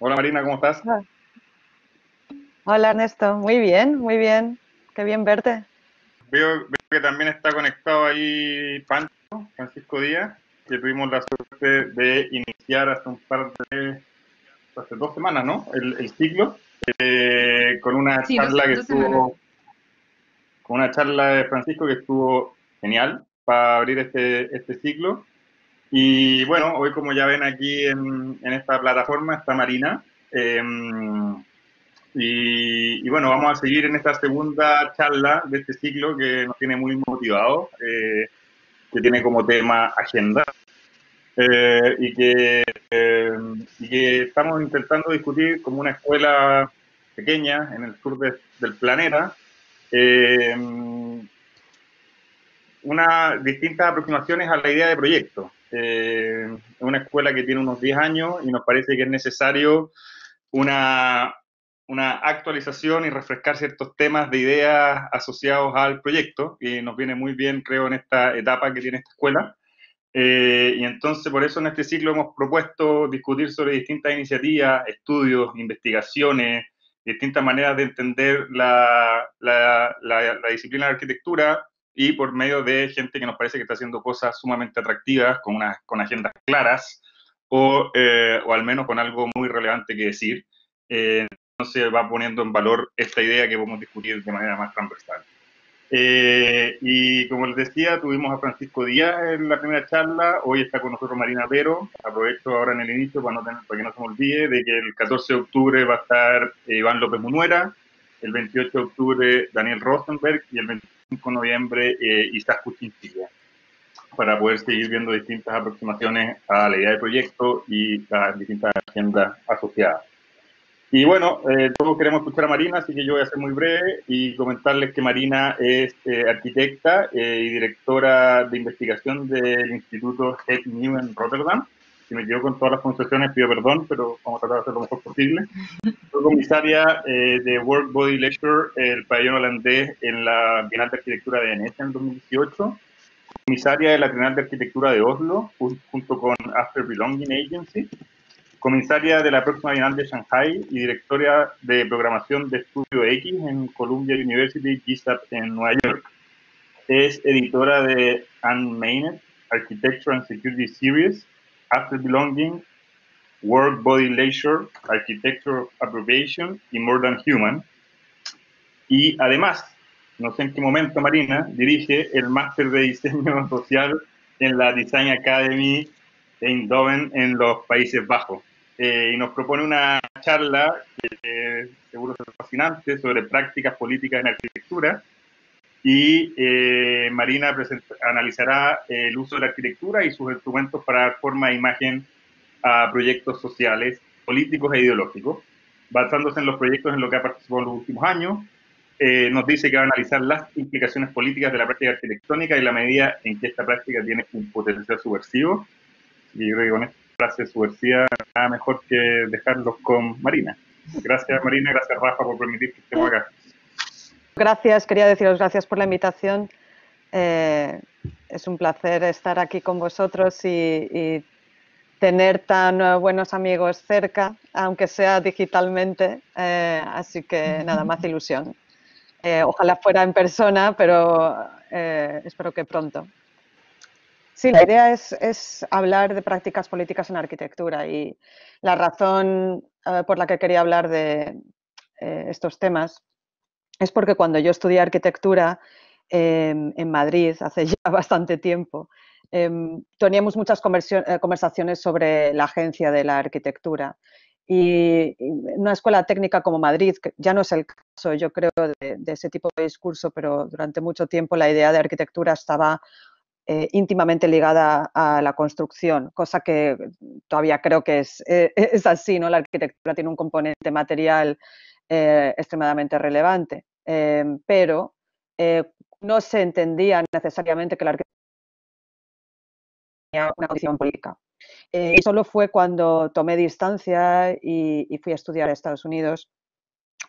Hola Marina, ¿cómo estás? Ah. Hola Ernesto, muy bien, muy bien. Qué bien verte. Veo, que también está conectado ahí Pancho, Francisco Díaz, que tuvimos la suerte de iniciar hace un par de, hace dos semanas, ¿no? El, ciclo, eh, con una charla que estuvo, con una charla de Francisco que estuvo genial para abrir este, este ciclo. Y bueno, hoy como ya ven aquí en, esta plataforma está Marina. Em, y, bueno, vamos a seguir en esta segunda charla de este ciclo que nos tiene muy motivados, eh, que tiene como tema agenda. Eh, em, y, que, estamos intentando discutir como una escuela pequeña en el sur del planeta, em, unas distintas aproximaciones a la idea de proyecto es eh, una escuela que tiene unos 10 años y nos parece que es necesario una, una actualización y refrescar ciertos temas de ideas asociados al proyecto y nos viene muy bien, creo, en esta etapa que tiene esta escuela. Eh, y entonces, por eso en este ciclo hemos propuesto discutir sobre distintas iniciativas, estudios, investigaciones, distintas maneras de entender la, la disciplina de arquitectura y por medio de gente que nos parece que está haciendo cosas sumamente atractivas, con, unas con agendas claras o, eh, o, al menos con algo muy relevante que decir. Eh, entonces va poniendo en valor esta idea que podemos discutir de manera más transversal. Eh, y como les decía, tuvimos a Francisco Díaz en la primera charla, hoy está con nosotros Marina Vero aprovecho ahora en el inicio para, para que no se me olvide de que el 14 de octubre va a estar eh, Iván López Munuera, el 28 de octubre Daniel Rosenberg y el 28 5 de noviembre eh, y está justicia para poder seguir viendo distintas aproximaciones a la idea del proyecto y las distintas agendas asociadas. Y bueno, eh, todos queremos escuchar a Marina, así que yo voy a ser muy breve y comentarles que Marina es eh, arquitecta y directora de investigación del Instituto Head New en Rotterdam si me quedo con todas las pronunciaciones, pido perdón, pero vamos a tratar de hacer lo mejor posible. Soy comisaria eh, de Work Body Lecture, el pabellón holandés en la Bienal de Arquitectura de Venecia en 2018. Comisaria de la Bienal de Arquitectura de Oslo, junto con After Belonging Agency. Comisaria de la próxima Bienal de Shanghai y directora de programación de Estudio X en Columbia University, GSAP en Nueva York. Es editora de Unmained Architecture and Security Series, After Belonging, Work Body Leisure, Architecture Appropriation y More Than Human. Y además, no sé en qué momento Marina dirige el máster de diseño social en la Design Academy de Doven en los Países Bajos. Eh, y nos propone una charla que eh, es fascinante sobre prácticas políticas en arquitectura y eh, Marina analizará el uso de la arquitectura y sus instrumentos para dar forma e imagen a proyectos sociales, políticos e ideológicos, basándose en los proyectos en los que ha participado en los últimos años. Eh, nos dice que va a analizar las implicaciones políticas de la práctica arquitectónica y la medida en que esta práctica tiene un potencial subversivo. Y creo con esta frase subversiva, nada mejor que dejarlos con Marina. Gracias Marina, gracias Rafa por permitir que estemos acá. Gracias, quería deciros gracias por la invitación. Eh, es un placer estar aquí con vosotros y, tener tan eh, buenos amigos cerca, aunque sea digitalmente. Eh, así que nada, más ilusión. ojalá fuera en persona, pero espero que pronto. Sí, la idea es, hablar de prácticas políticas en arquitectura y la razón por la que quería hablar de estos temas es porque cuando yo estudié arquitectura em, en Madrid hace ya bastante tiempo, em, teníamos muchas eh, conversaciones sobre la agencia de la arquitectura. Y una escuela técnica como Madrid, ya no es el caso, yo creo, de, ese tipo de discurso, pero durante mucho tiempo la idea de arquitectura estaba eh, íntimamente ligada a la construcción, cosa que todavía creo que es, eh, es así, ¿no? La arquitectura tiene un componente material eh, extremadamente relevante, em, pero eh, no se entendía necesariamente que la arquitectura tenía una condición política. Eh, y solo fue cuando tomé distancia y, fui a estudiar a Estados Unidos,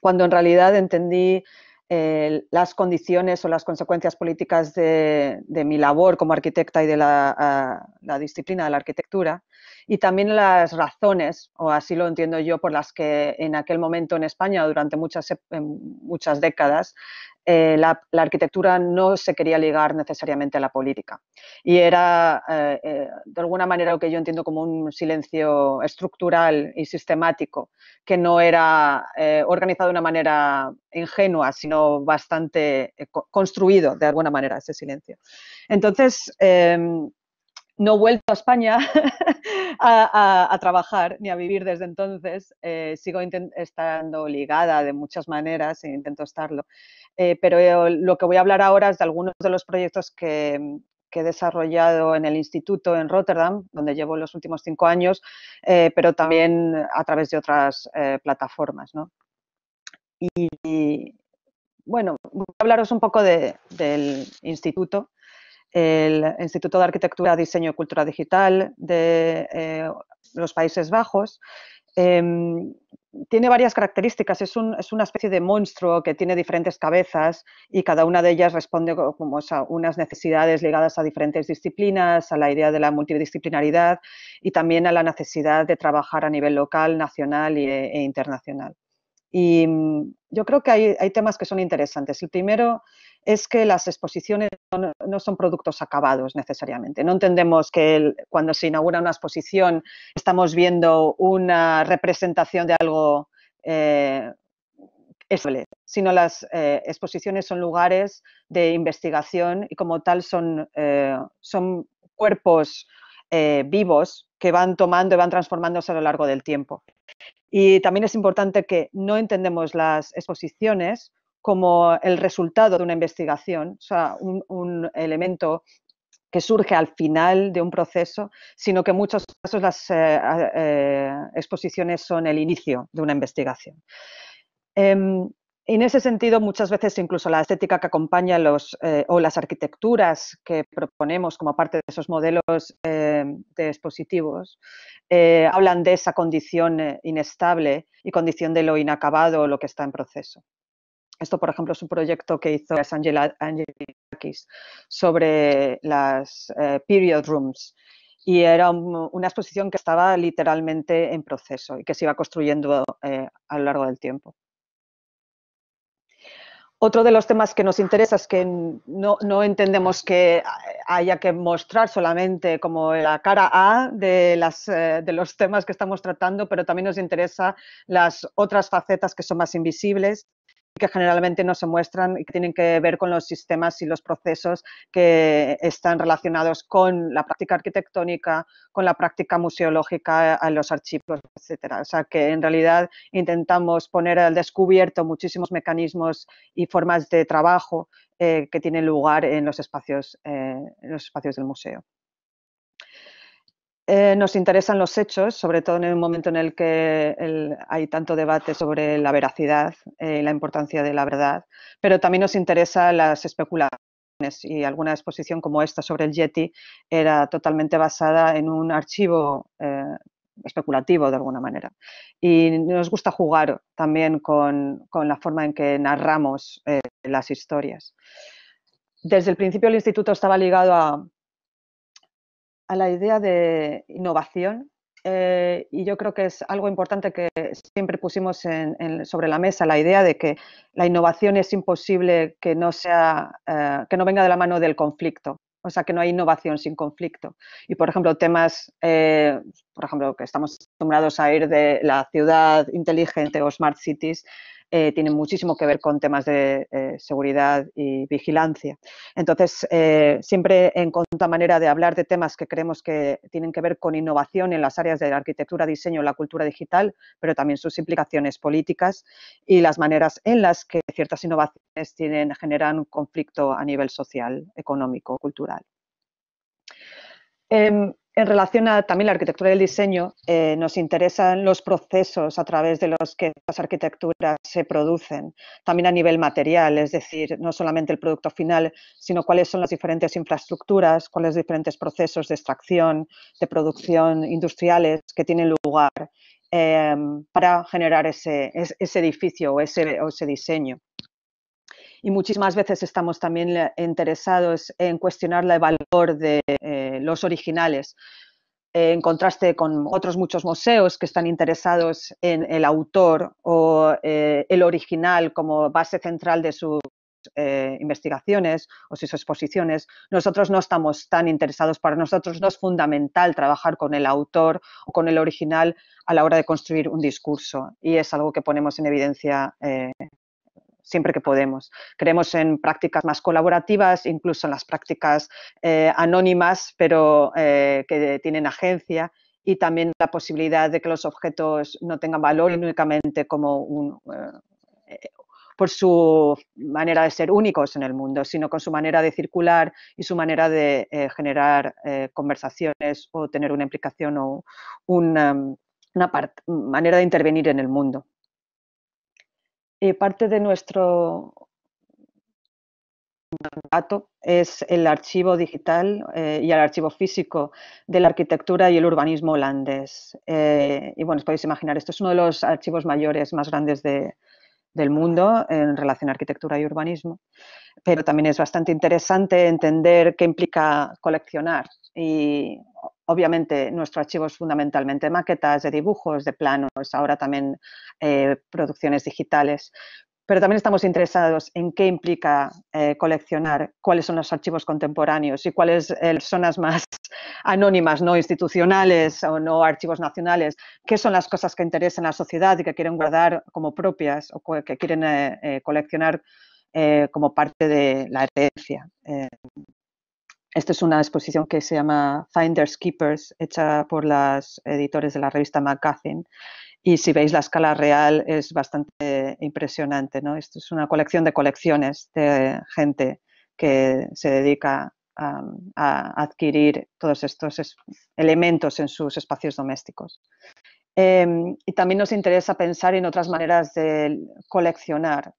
cuando en realidad entendí las condiciones o las consecuencias políticas de, mi labor como arquitecta y de la disciplina de la arquitectura y también las razones, o así lo entiendo yo, por las que en aquel momento en España, durante muchas, em, muchas décadas, eh, la, arquitectura no se quería ligar necesariamente a la política. Y era, eh, eh, de alguna manera, lo que yo entiendo como un silencio estructural y sistemático, que no era organizado de una manera ingenua, sino bastante construido, de alguna manera, ese silencio. Entonces, em, no he vuelto a España a, trabajar ni a vivir desde entonces. Eh, sigo estando ligada de muchas maneras e intento estarlo. Eh, pero lo que voy a hablar ahora es de algunos de los proyectos que, he desarrollado en el instituto en Rotterdam, donde llevo los últimos cinco años, eh, pero también a través de otras plataformas. ¿no? Y, bueno, voy a hablaros un poco del instituto el Instituto de Arquitectura, Diseño y Cultura Digital de eh, los Países Bajos. Em, tiene varias características, es, una especie de monstruo que tiene diferentes cabezas y cada una de ellas responde como, unas necesidades ligadas a diferentes disciplinas, a la idea de la multidisciplinaridad y también a la necesidad de trabajar a nivel local, nacional e, e internacional. Y mm, yo creo que hay, temas que son interesantes. El primero es que las exposiciones no, son productos acabados necesariamente. No entendemos que cuando se inaugura una exposición estamos viendo una representación de algo eh, estable, sino las eh, exposiciones son lugares de investigación y como tal son, eh, son cuerpos eh, vivos que van tomando y van transformándose a lo largo del tiempo. Y también es importante que no entendemos las exposiciones como el resultado de una investigación, o sea, un, elemento que surge al final de un proceso, sino que en muchos casos las eh, eh, exposiciones son el inicio de una investigación. Em, en ese sentido, muchas veces incluso la estética que acompaña eh, o las arquitecturas que proponemos como parte de esos modelos eh, de expositivos eh, hablan de esa condición inestable y condición de lo inacabado o lo que está en proceso. Esto, por ejemplo, es un proyecto que hizo Angela Angelakis sobre las period rooms y era una exposición que estaba literalmente en proceso y que se iba construyendo a lo largo del tiempo. Otro de los temas que nos interesa es que no, entendemos que haya que mostrar solamente como la cara A de, las, eh, de los temas que estamos tratando, pero también nos interesa las otras facetas que son más invisibles que generalmente no se muestran y que tienen que ver con los sistemas y los procesos que están relacionados con la práctica arquitectónica, con la práctica museológica, a los archivos, etcétera. O sea que en realidad intentamos poner al descubierto muchísimos mecanismos y formas de trabajo eh, que tienen lugar en los espacios, eh, en los espacios del museo. Eh, nos interesan los hechos, sobre todo en un momento en el que hay tanto debate sobre la veracidad eh, y la importancia de la verdad, pero también nos interesan las especulaciones y alguna exposición como esta sobre el Yeti era totalmente basada en un archivo eh, especulativo de alguna manera. Y nos gusta jugar también con la forma en que narramos las historias. Desde el principio el instituto estaba ligado a, a la idea de innovación eh, y yo creo que es algo importante que siempre pusimos sobre la mesa, la idea de que la innovación es imposible que no, sea, eh, que no venga de la mano del conflicto. O sea, que no hay innovación sin conflicto. Y, por ejemplo, temas, eh, por ejemplo, que estamos acostumbrados a ir de la ciudad inteligente o smart cities, eh, tienen muchísimo que ver con temas de eh, seguridad y vigilancia. Entonces, eh, siempre en una manera de hablar de temas que creemos que tienen que ver con innovación en las áreas de la arquitectura, diseño, la cultura digital, pero también sus implicaciones políticas y las maneras en las que ciertas innovaciones generan conflicto a nivel social, económico, cultural. Em, en relación a también la arquitectura y el diseño, eh, nos interesan los procesos a través de los que las arquitecturas se producen, también a nivel material, es decir, no solamente el producto final, sino cuáles son las diferentes infraestructuras, cuáles son los diferentes procesos de extracción, de producción industriales que tienen lugar eh, para generar ese, ese edificio o ese, o ese diseño y muchísimas veces estamos también eh, interesados en cuestionar el valor de eh, los originales, en contraste con otros muchos museos que están interesados en el autor o eh, el original como base central de sus investigaciones o sus exposiciones, nosotros no estamos tan interesados, para nosotros no es fundamental trabajar con el autor o con el original a la hora de construir un discurso y es algo que ponemos en evidencia siempre que podemos. Creemos en prácticas más colaborativas, incluso en las prácticas eh, anónimas, pero eh, que tienen agencia y también la posibilidad de que los objetos no tengan valor únicamente como un, eh, por su manera de ser únicos en el mundo, sino con su manera de circular y su manera de generar conversaciones o tener una implicación o um, una manera de intervenir en el mundo. Y eh, parte de nuestro mandato es el archivo digital eh, y el archivo físico de la arquitectura y el urbanismo holandés. Eh, y bueno, os podéis imaginar, esto es uno de los archivos mayores, más grandes del mundo en relación a arquitectura y urbanismo, pero también es bastante interesante entender qué implica coleccionar y Obviamente, nuestro archivo es fundamentalmente maquetas, de dibujos, de planos, ahora también eh, producciones digitales. Pero también estamos interesados en qué implica eh, coleccionar, cuáles son los archivos contemporáneos y cuáles son eh, las más anónimas, no institucionales o no archivos nacionales, qué son las cosas que interesan a la sociedad y que quieren guardar como propias o que quieren coleccionar como parte de la herencia. Esta es una exposición que se llama Finders Keepers, hecha por los editores de la revista MacGuffin. Y si veis la escala real es bastante impresionante. ¿no? Esto es una colección de colecciones de gente que se dedica a, adquirir todos estos elementos en sus espacios domésticos. Em, y también nos interesa pensar en otras maneras de coleccionar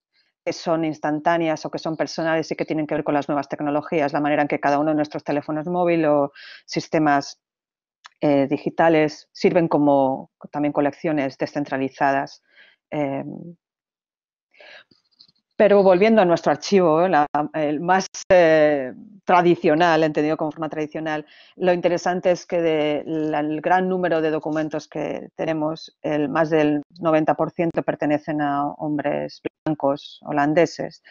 que son instantáneas o que son personales y que tienen que ver con las nuevas tecnologías, la manera en que cada uno de nuestros teléfonos móviles o sistemas eh, digitales sirven como también colecciones descentralizadas. Em. pero volviendo a nuestro archivo, el más eh, tradicional, entendido como forma tradicional, lo interesante es que del gran número de documentos que tenemos, el, más del 90% pertenecen a hombres holandeses.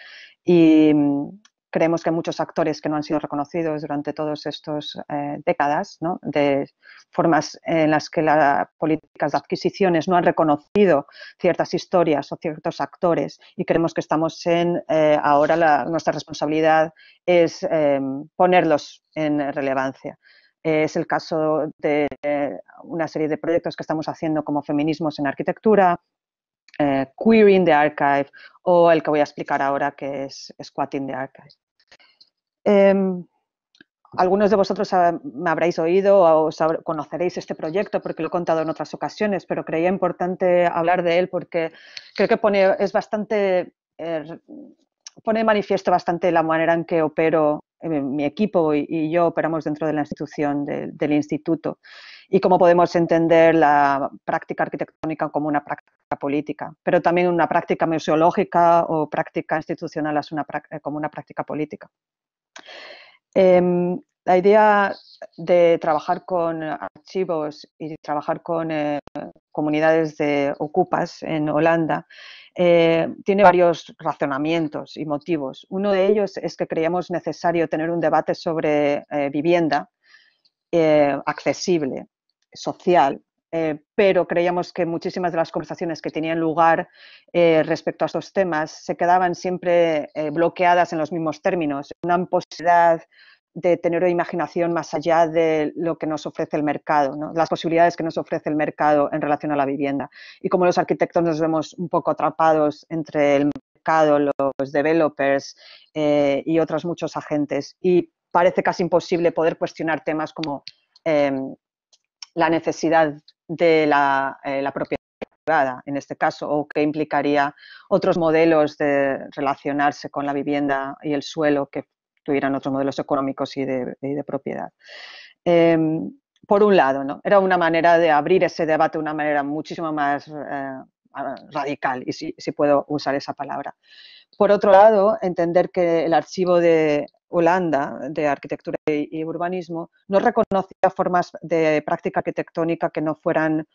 Y mm, creemos que muchos actores que no han sido reconocidos durante todas estas eh, décadas, de formas en las que las políticas de adquisiciones no han reconocido ciertas historias o ciertos actores y creemos que estamos en, eh, ahora nuestra responsabilidad es em, ponerlos en relevancia. Es el caso de eh, una serie de proyectos que estamos haciendo como feminismos en arquitectura, queering eh, querying the archive o el que voy a explicar ahora que es squatting the archive. Em, algunos de vosotros me habréis oído o conoceréis este proyecto porque lo he contado en otras ocasiones, pero creía importante hablar de él porque creo que pone, es bastante, er, pone manifiesto bastante la manera en que opero eh, mi equipo y, yo operamos dentro de la institución del instituto y cómo podemos entender la práctica arquitectónica como una práctica política, pero también una práctica museológica o práctica institucional eh, como una práctica política. Em, la idea de trabajar con archivos y trabajar con eh, comunidades de ocupas en Holanda eh, tiene varios razonamientos y motivos. Uno de ellos es que creíamos necesario tener un debate sobre vivienda accesible social, eh, pero creíamos que muchísimas de las conversaciones que tenían lugar eh, respecto a estos temas se quedaban siempre eh, bloqueadas en los mismos términos, una imposibilidad de tener una imaginación más allá de lo que nos ofrece el mercado, las posibilidades que nos ofrece el mercado en relación a la vivienda. Y como los arquitectos nos vemos un poco atrapados entre el mercado, los developers y otros muchos agentes, y parece casi imposible poder cuestionar temas como em, la necesidad de eh, la, propiedad privada, en este caso, o que implicaría otros modelos de relacionarse con la vivienda y el suelo que tuvieran otros modelos económicos y de, propiedad. Em, por un lado, ¿no? era una manera de abrir ese debate de una manera muchísimo más eh, radical, y si, puedo usar esa palabra. Por otro lado, entender que el archivo de Holanda de arquitectura y, urbanismo no reconocía formas de práctica arquitectónica que no fueran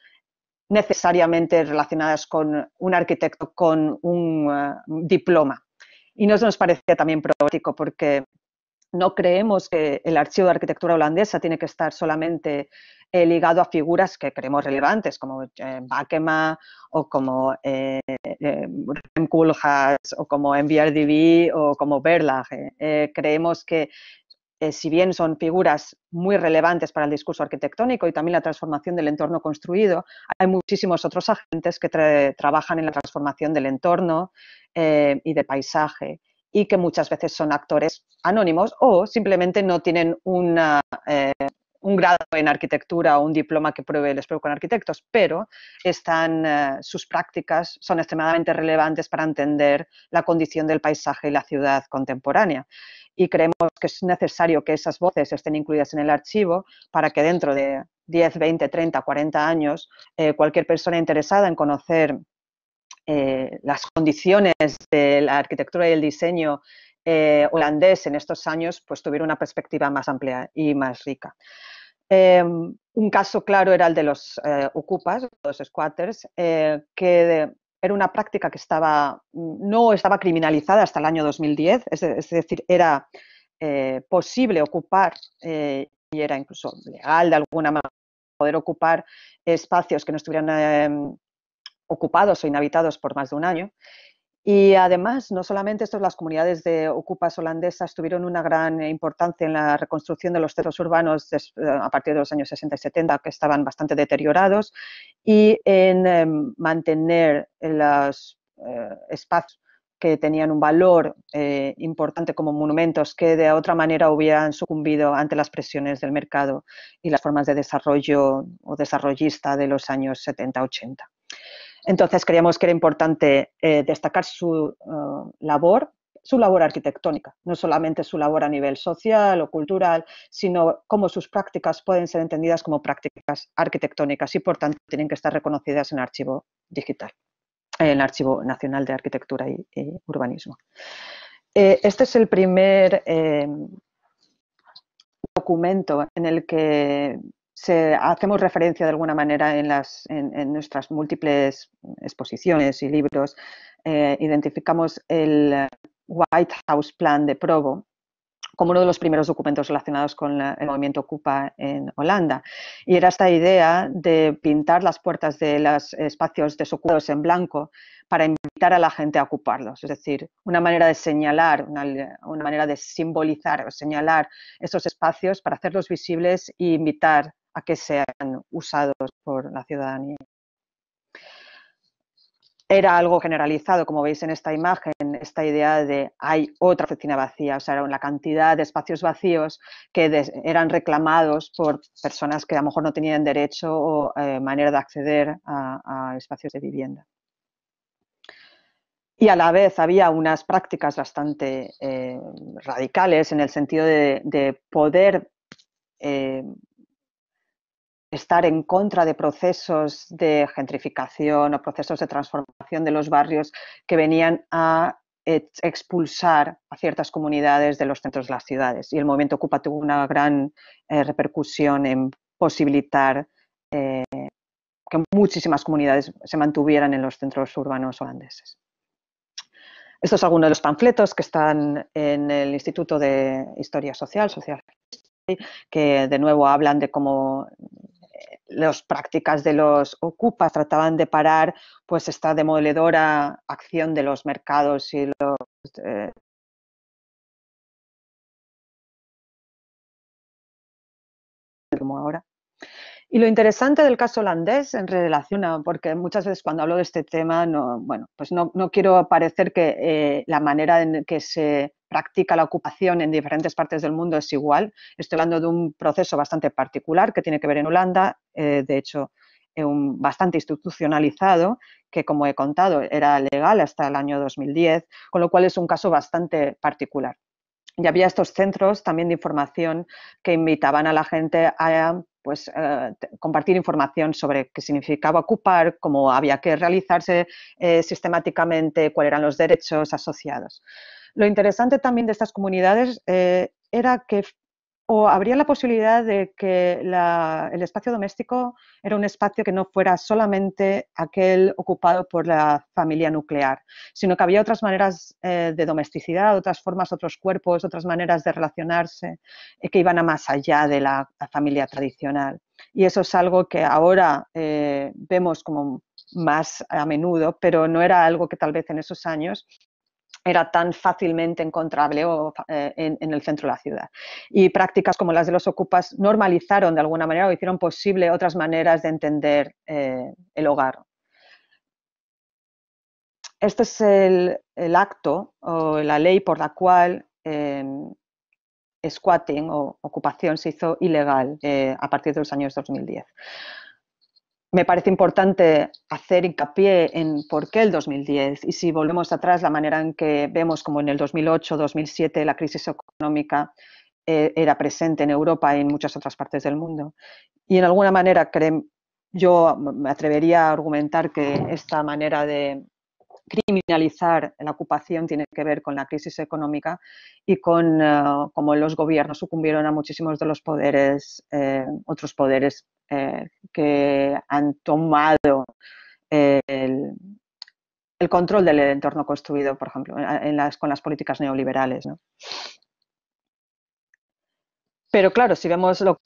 necesariamente relacionadas con un arquitecto con un eh, diploma. Y no nos parecía también problemático porque no creemos que el archivo de arquitectura holandesa tiene que estar solamente eh, ligado a figuras que creemos relevantes, como eh, Bakema o como eh, eh, Rem Koolhaas o como M.B.R.D.B. o como Berlage. creemos que si bien son figuras muy relevantes para el discurso arquitectónico y también la transformación del entorno construido, hay muchísimos otros agentes que trabajan en la transformación del entorno y del paisaje y que muchas veces son actores anónimos o simplemente no tienen eh, un grado en arquitectura o un diploma que pruebe el espejo con arquitectos, pero están, eh, sus prácticas son extremadamente relevantes para entender la condición del paisaje y la ciudad contemporánea. Y creemos que es necesario que esas voces estén incluidas en el archivo para que dentro de 10, 20, 30, 40 años, eh, cualquier persona interesada en conocer las condiciones de la arquitectura y el diseño eh, holandés en estos años pues tuviera una perspectiva más amplia y más rica. Em, un caso claro era el de los eh, ocupas, los squatters, eh, que era una práctica que estaba, no estaba criminalizada hasta el año 2010, es, es decir, era posible ocupar y era incluso legal de alguna manera poder ocupar espacios que no estuvieran em, ocupados o inhabitados por más de un año. Y además, no solamente esto, las comunidades de ocupas holandesas tuvieron una gran importancia en la reconstrucción de los centros urbanos eh, a partir de los años 60 y 70, que estaban bastante deteriorados, y en em, mantener los eh, espacios que tenían un valor eh, importante como monumentos que de otra manera hubieran sucumbido ante las presiones del mercado y las formas de desarrollo o desarrollista de los años 70-80. Entonces creíamos que era importante eh, destacar su eh, labor, su labor arquitectónica, no solamente su labor a nivel social o cultural, sino cómo sus prácticas pueden ser entendidas como prácticas arquitectónicas y por tanto tienen que estar reconocidas en el archivo digital, en el Archivo Nacional de Arquitectura y, Urbanismo. Eh, este es el primer documento en el que hacemos referencia de alguna manera en, nuestras múltiples exposiciones y libros, eh, identificamos el White House Plan de Provo como uno de los primeros documentos relacionados con el movimiento Ocupa en Holanda. Y era esta idea de pintar las puertas de los espacios desocupados en blanco para invitar a la gente a ocuparlos. Es decir, una manera de señalar, una, manera de simbolizar o señalar esos espacios para hacerlos visibles e invitar a que sean usados por la ciudadanía. Era algo generalizado, como veis en esta imagen, esta idea de hay otra oficina vacía, o sea, la cantidad de espacios vacíos que eran reclamados por personas que a lo mejor no tenían derecho o eh, manera de acceder a, espacios de vivienda y a la vez había unas prácticas bastante eh, radicales en el sentido de, poder eh, estar en contra de procesos de gentrificación o procesos de transformación de los barrios que venían a expulsar a ciertas comunidades de los centros de las ciudades. Y el movimiento Ocupa tuvo una gran eh, repercusión en posibilitar eh, que muchísimas comunidades se mantuvieran en los centros urbanos holandeses. Estos es algunos de los panfletos que están en el Instituto de Historia Social, Social que de nuevo hablan de cómo las prácticas de los ocupas trataban de parar pues esta demoledora acción de los mercados y los eh, como ahora y lo interesante del caso holandés en relación a, porque muchas veces cuando hablo de este tema, no, bueno, pues no, no quiero parecer que eh, la manera en que se practica la ocupación en diferentes partes del mundo es igual. Estoy hablando de un proceso bastante particular que tiene que ver en Holanda, eh, de hecho, eh, un, bastante institucionalizado, que como he contado era legal hasta el año 2010, con lo cual es un caso bastante particular. Y había estos centros también de información que invitaban a la gente a pues, eh, compartir información sobre qué significaba ocupar, cómo había que realizarse eh, sistemáticamente, cuáles eran los derechos asociados. Lo interesante también de estas comunidades eh, era que o habría la posibilidad de que el espacio doméstico era un espacio que no fuera solamente aquel ocupado por la familia nuclear, sino que había otras maneras eh, de domesticidad, otras formas, otros cuerpos, otras maneras de relacionarse eh, que iban a más allá de la, familia tradicional. Y eso es algo que ahora eh, vemos como más a menudo, pero no era algo que tal vez en esos años era tan fácilmente encontrable eh, en, el centro de la ciudad. Y prácticas como las de los ocupas normalizaron de alguna manera o hicieron posible otras maneras de entender eh, el hogar. Este es el, acto o la ley por la cual em, squatting o ocupación se hizo ilegal eh, a partir de los años 2010 me parece importante hacer hincapié en por qué el 2010 y si volvemos atrás la manera en que vemos como en el 2008-2007 la crisis económica eh, era presente en Europa y en muchas otras partes del mundo. Y en alguna manera yo me atrevería a argumentar que esta manera de criminalizar la ocupación tiene que ver con la crisis económica y con eh, cómo los gobiernos sucumbieron a muchísimos de los poderes, eh, otros poderes eh, que han tomado el, control del entorno construido, por ejemplo, con las políticas neoliberales. Pero claro, si vemos lo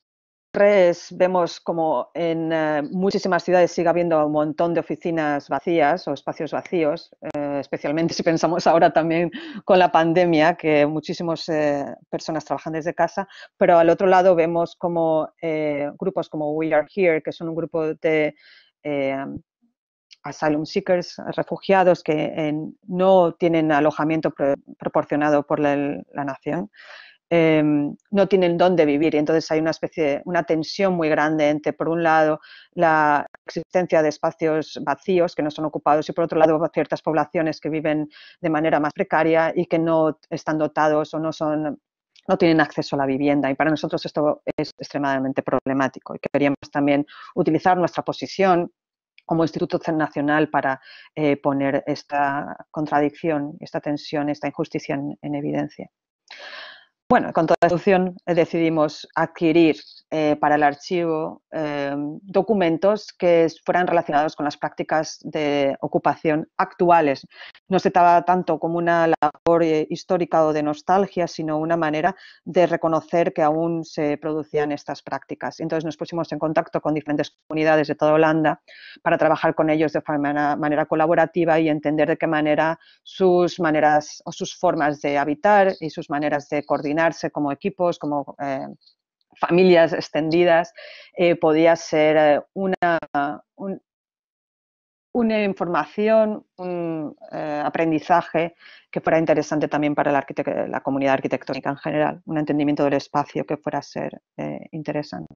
vemos como en eh, muchísimas ciudades sigue habiendo un montón de oficinas vacías o espacios vacíos, eh, especialmente si pensamos ahora también con la pandemia, que muchísimas eh, personas trabajan desde casa, pero al otro lado vemos como grupos como We Are Here, que son un grupo de asylum seekers, refugiados que no tienen alojamiento proporcionado por la nación. Em, no tienen dónde vivir y entonces hay una especie de una tensión muy grande entre, por un lado, la existencia de espacios vacíos que no son ocupados y, por otro lado, ciertas poblaciones que viven de manera más precaria y que no están dotados o no son no tienen acceso a la vivienda y para nosotros esto es extremadamente problemático y queríamos también utilizar nuestra posición como Instituto Nacional para eh, poner esta contradicción, esta tensión, esta injusticia en evidencia. Bueno, con toda la solución eh, decidimos adquirir eh, para el archivo eh, documentos que fueran relacionados con las prácticas de ocupación actuales. No se trataba tanto como una labor histórica o de nostalgia, sino una manera de reconocer que aún se producían estas prácticas. Entonces nos pusimos en contacto con diferentes comunidades de toda Holanda para trabajar con ellos de forma, manera colaborativa y entender de qué manera sus maneras o sus formas de habitar y sus maneras de coordinar como equipos, como eh, familias extendidas, eh, podía ser eh, una, una información, un aprendizaje que fuera interesante también para la, comunidad arquitectónica en general, un entendimiento del espacio que fuera ser interesante.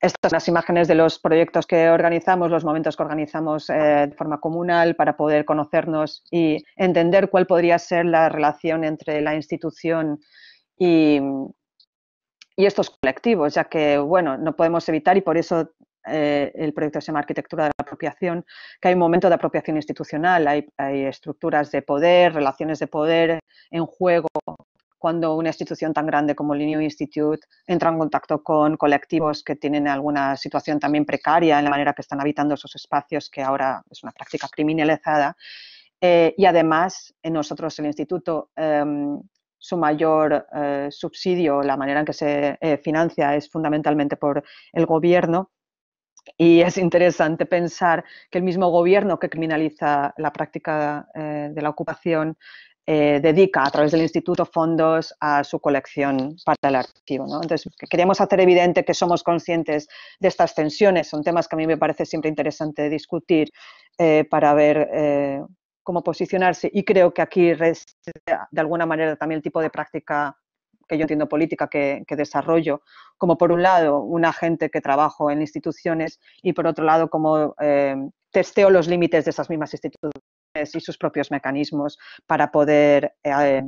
Estas son las imágenes de los proyectos que organizamos, los momentos que organizamos de forma comunal para poder conocernos y entender cuál podría ser la relación entre la institución y, estos colectivos, ya que, bueno, no podemos evitar y por eso eh, el proyecto se llama Arquitectura de la Apropiación, que hay un momento de apropiación institucional, hay, estructuras de poder, relaciones de poder en juego cuando una institución tan grande como el New Institute entra en contacto con colectivos que tienen alguna situación también precaria en la manera que están habitando esos espacios, que ahora es una práctica criminalizada. Eh, y además, en nosotros, el Instituto, em, su mayor eh, subsidio, la manera en que se eh, financia es fundamentalmente por el gobierno. Y es interesante pensar que el mismo gobierno que criminaliza la práctica eh, de la ocupación dedica a través del Instituto fondos a su colección para el archivo. Entonces, queríamos hacer evidente que somos conscientes de estas tensiones, son temas que a mí me parece siempre interesante discutir para ver cómo posicionarse y creo que aquí de alguna manera también el tipo de práctica que yo entiendo política que, desarrollo, como por un lado un agente que trabajo en instituciones y por otro lado como eh, testeo los límites de esas mismas instituciones y sus propios mecanismos para poder eh,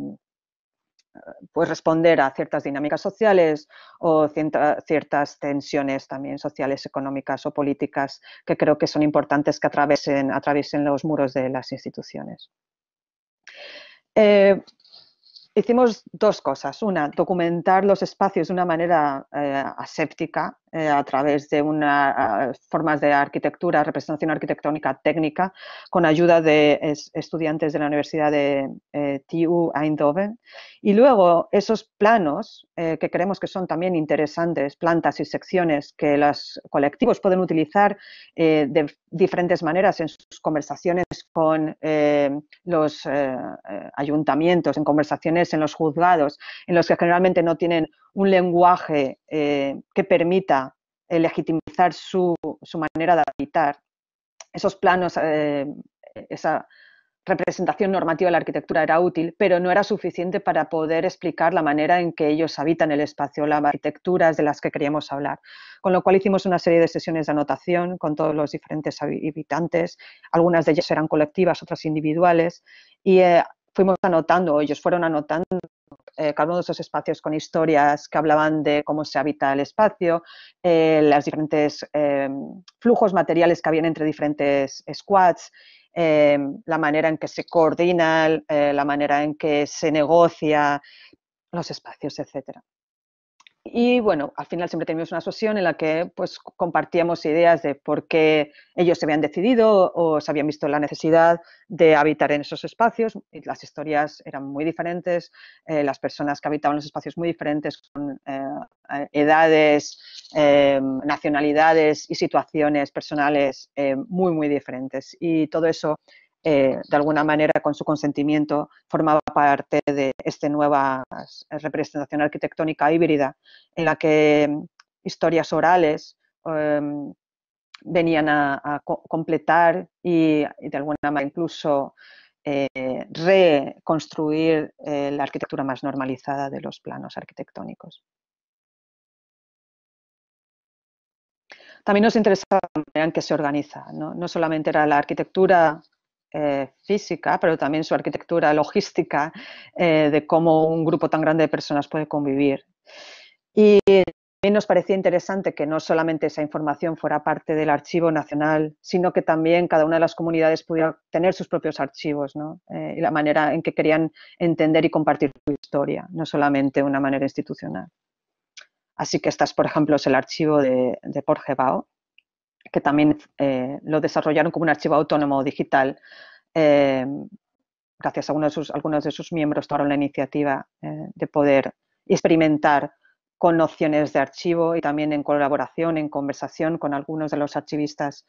pues, responder a ciertas dinámicas sociales o ciertas tensiones también sociales, económicas o políticas que creo que son importantes que atraviesen, los muros de las instituciones. Eh, hicimos dos cosas. Una, documentar los espacios de una manera eh, aséptica eh, a través de una, formas de arquitectura, representación arquitectónica técnica, con ayuda de estudiantes de la Universidad de eh, TU Eindhoven. Y luego, esos planos que creemos que son también interesantes, plantas y secciones que los colectivos pueden utilizar de diferentes maneras en sus conversaciones con los ayuntamientos, en conversaciones en los juzgados, en los que generalmente no tienen un lenguaje eh, que permita eh, legitimizar su, su, manera de habitar, esos planos, eh, esa representación normativa de la arquitectura era útil, pero no era suficiente para poder explicar la manera en que ellos habitan el espacio, las arquitecturas de las que queríamos hablar. Con lo cual hicimos una serie de sesiones de anotación con todos los diferentes habitantes, algunas de ellas eran colectivas, otras individuales, y fuimos anotando, ellos fueron anotando eh, cada uno de esos espacios con historias que hablaban de cómo se habita el espacio, eh, los diferentes eh, flujos materiales que habían entre diferentes squads, la manera en que se coordina, la manera en que se negocia los espacios, etcétera. Y bueno, al final siempre teníamos una asociación en la que pues compartíamos ideas de por qué ellos se habían decidido o se habían visto la necesidad de habitar en esos espacios. Las historias eran muy diferentes, eh, las personas que habitaban los espacios muy diferentes, con eh, eh, edades, nacionalidades y situaciones personales muy, muy diferentes. Y todo eso eh, de alguna manera con su consentimiento formaba parte de esta nueva representación arquitectónica híbrida en la que mm, historias orales em, venían a, completar y, de alguna manera incluso eh, reconstruir eh, la arquitectura más normalizada de los planos arquitectónicos. también nos interesaba la manera en que se organiza. ¿no? no solamente era la arquitectura eh, física, pero también su arquitectura logística eh, de cómo un grupo tan grande de personas puede convivir. Y también nos parecía interesante que no solamente esa información fuera parte del Archivo Nacional, sino que también cada una de las comunidades pudiera tener sus propios archivos eh, y la manera en que querían entender y compartir su historia, no solamente una manera institucional. Así que estas, por ejemplo, es el archivo de, de Bao, que también eh, lo desarrollaron como un archivo autónomo digital. Eh, gracias a algunos de sus miembros tomaron la iniciativa eh, de poder experimentar con opciones de archivo y también en colaboración, en conversación con algunos de los archivistas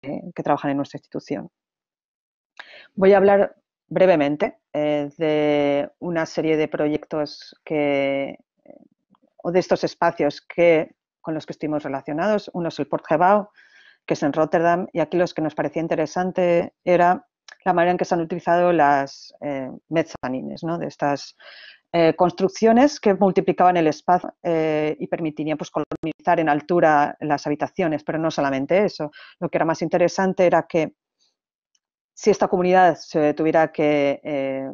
que trabajan en nuestra institución. Voy a hablar brevemente de una serie de proyectos que, o de estos espacios que con los que estuvimos relacionados. Uno es el Portgebouw, que es en Rotterdam, y aquí los que nos parecía interesante era la manera en que se han utilizado las eh, mezzanines, ¿no? de estas eh, construcciones que multiplicaban el espacio eh, y permitirían pues, colonizar en altura las habitaciones, pero no solamente eso. Lo que era más interesante era que si esta comunidad se tuviera que,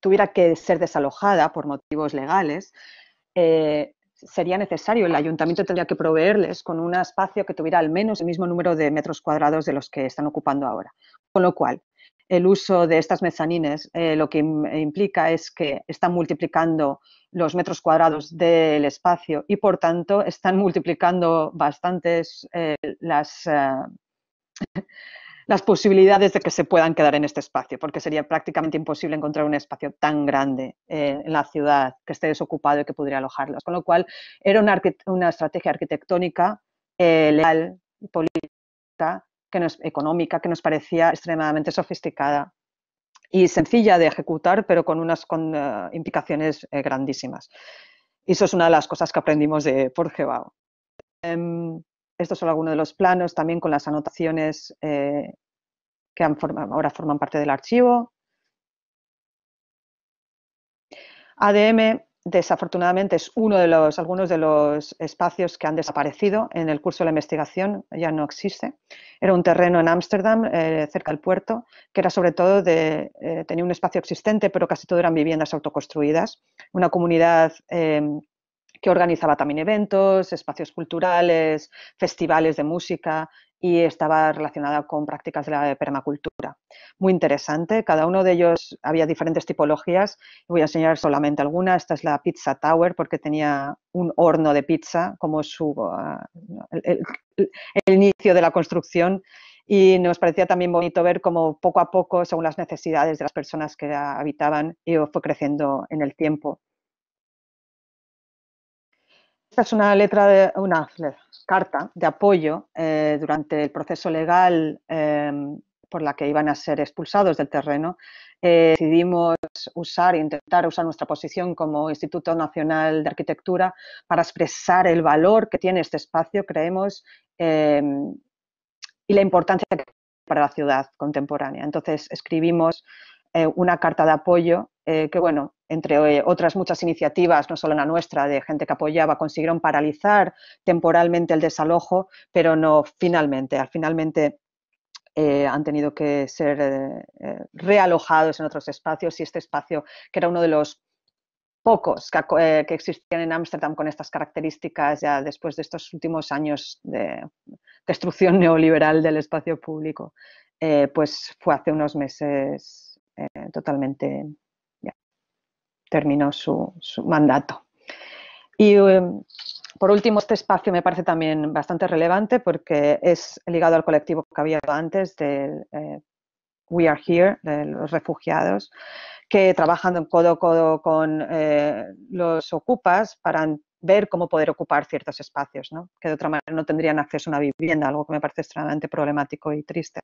tuviera que ser desalojada por motivos legales, sería necesario, el ayuntamiento tendría que proveerles con un espacio que tuviera al menos el mismo número de metros cuadrados de los que están ocupando ahora. Con lo cual, el uso de estas mezanines eh, lo que implica es que están multiplicando los metros cuadrados del espacio y, por tanto, están multiplicando bastantes eh, las... Eh, las posibilidades de que se puedan quedar en este espacio, porque sería prácticamente imposible encontrar un espacio tan grande eh, en la ciudad que esté desocupado y que pudiera alojarlas. Con lo cual, era una, estrategia arquitectónica, eh, legal política, que es económica, que nos parecía extremadamente sofisticada y sencilla de ejecutar, pero con unas eh, implicaciones grandísimas. Y eso es una de las cosas que aprendimos de Porgebao. Em, estos son algunos de los planos, también con las anotaciones eh, que ahora forman parte del archivo. ADM, desafortunadamente, es uno de los, algunos de los espacios que han desaparecido en el curso de la investigación, ya no existe. Era un terreno en Ámsterdam, eh, cerca del puerto, que era sobre todo de, eh, tenía un espacio existente, pero casi todo eran viviendas autoconstruidas. Una comunidad que organizaba también eventos, espacios culturales, festivales de música y estaba relacionada con prácticas de la permacultura. Muy interesante, cada uno de ellos había diferentes tipologías, voy a enseñar solamente alguna, esta es la Pizza Tower porque tenía un horno de pizza como su, ah, el, inicio de la construcción y nos parecía también bonito ver cómo poco a poco, según las necesidades de las personas que habitaban, eh, fue creciendo en el tiempo. Esta es una letra de una carta de apoyo eh, durante el proceso legal em, por la que iban a ser expulsados del terreno. Eh, decidimos usar, e intentar usar nuestra posición como Instituto Nacional de Arquitectura para expresar el valor que tiene este espacio, creemos, em, y la importancia que tiene para la ciudad contemporánea. Entonces escribimos eh, una carta de apoyo eh, que bueno, entre eh, otras muchas iniciativas, no solo la nuestra, de gente que apoyaba, consiguieron paralizar temporalmente el desalojo, pero no finalmente. Al finalmente eh, han tenido que ser realojados en otros espacios y este espacio, que era uno de los pocos que, que existían en Ámsterdam con estas características ya después de estos últimos años de destrucción neoliberal del espacio público, pues fue hace unos meses totalmente terminó su, mandato. Y em, por último, este espacio me parece también bastante relevante porque es ligado al colectivo que había antes de eh, We Are Here, de los refugiados, que trabajan en codo a codo con eh, los ocupas para ver cómo poder ocupar ciertos espacios, que de otra manera no tendrían acceso a una vivienda, algo que me parece extremadamente problemático y triste.